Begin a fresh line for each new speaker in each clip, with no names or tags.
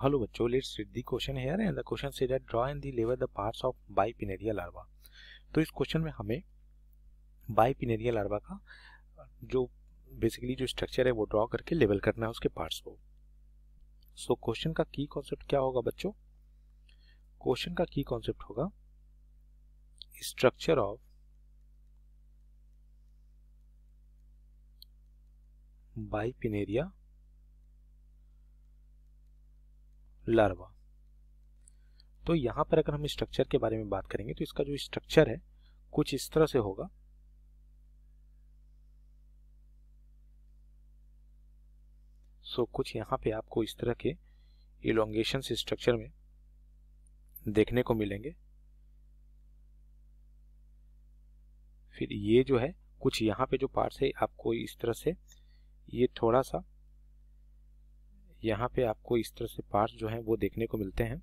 Hello bachcho, let's read the question here and the question says that draw and the label the parts of bipinaria larva तो इस question में हमें बाईपिनेरिया larva का जो basically जो structure है वो ड्रॉ करके लेवल करना है उसके पार्ट्स को सो so, क्वेश्चन का की कॉन्सेप्ट क्या होगा बच्चों क्वेश्चन का की कॉन्सेप्ट होगा स्ट्रक्चर ऑफ बाईपिनेरिया लार्वा तो यहाँ पर अगर हम स्ट्रक्चर के बारे में बात करेंगे तो इसका जो स्ट्रक्चर है कुछ इस तरह से होगा सो so, कुछ यहाँ पे आपको इस तरह के इलोंगेशन स्ट्रक्चर में देखने को मिलेंगे फिर ये जो है कुछ यहाँ पे जो पार्ट्स है आपको इस तरह से ये थोड़ा सा यहाँ पे आपको इस तरह से पार्ट्स जो हैं वो देखने को मिलते हैं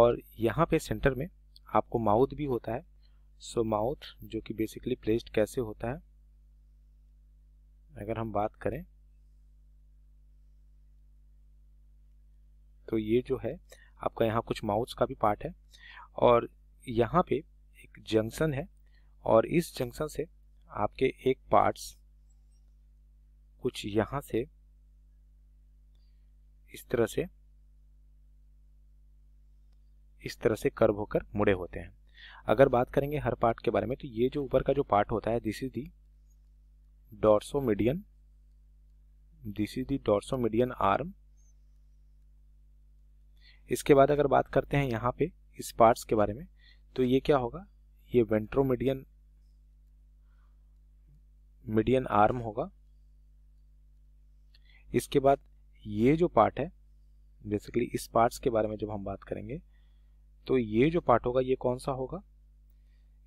और यहाँ पे सेंटर में आपको माउथ भी होता है सो so, माउथ जो कि बेसिकली प्लेस्ड कैसे होता है अगर हम बात करें तो ये जो है आपका यहाँ कुछ माउथ का भी पार्ट है और यहाँ पे एक जंक्शन है और इस जंक्शन से आपके एक पार्ट्स कुछ यहाँ से इस तरह से इस तरह से कर्व होकर मुड़े होते हैं अगर बात करेंगे हर पार्ट के बारे में तो ये जो ऊपर का जो पार्ट होता है this is the median this is the median arm इसके बाद अगर बात करते हैं यहाँ पे इस पार्ट्स के बारे में तो ये क्या होगा ये वेंट्रोमीडियन मीडियन आर्म होगा इसके बाद ये जो पार्ट है बेसिकली इस पार्ट्स के बारे में जब हम बात करेंगे तो ये जो पार्ट होगा ये कौन सा होगा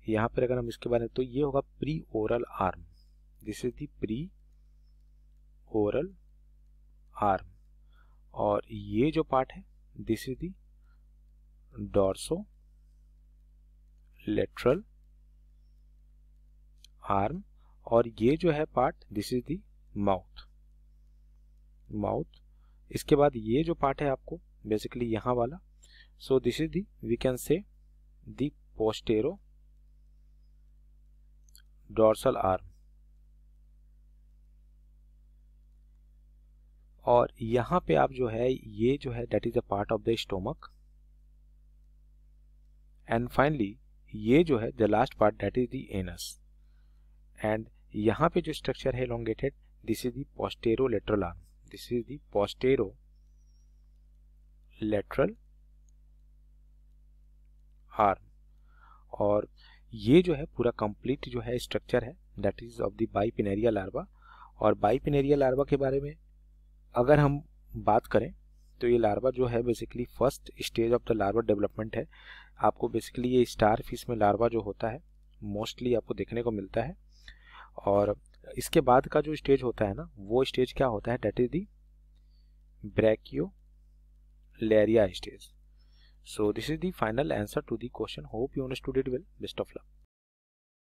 यहाँ पर अगर हम इसके बारे में तो ये होगा preoral arm this is the preoral arm और ये जो पार्ट है this is the dorsolateral arm और ये जो है part this is the mouth mouth इसके बाद ये जो पार्ट है आपको बेसिकली यहाँ वाला so this is the we can say the पोस्टेरो dorsal arm और यहाँ पे आप जो है ये जो है that is a part of the stomach and finally ये जो है the last part that is the anus and यहाँ पे जो स्ट्रक्चर है elongated this is the posterolateral arm this is the posterolateral arm और ये जो है पूरा कंप्लीट जो है स्ट्रक्चर है that is of the bipinnaria larva और बाईपिनेरिया लार्वा के बारे में अगर हम बात करें तो ये लार्वा जो है basically first stage of the larva development है आपको बेसिकली ये स्टार फिश में लार्वा जो होता है मोस्टली आपको देखने को मिलता है और इसके बाद का जो स्टेज होता है ना वो स्टेज क्या होता है that is the brachiolaria stage so this is the final answer to the question hope you understood it well best of luck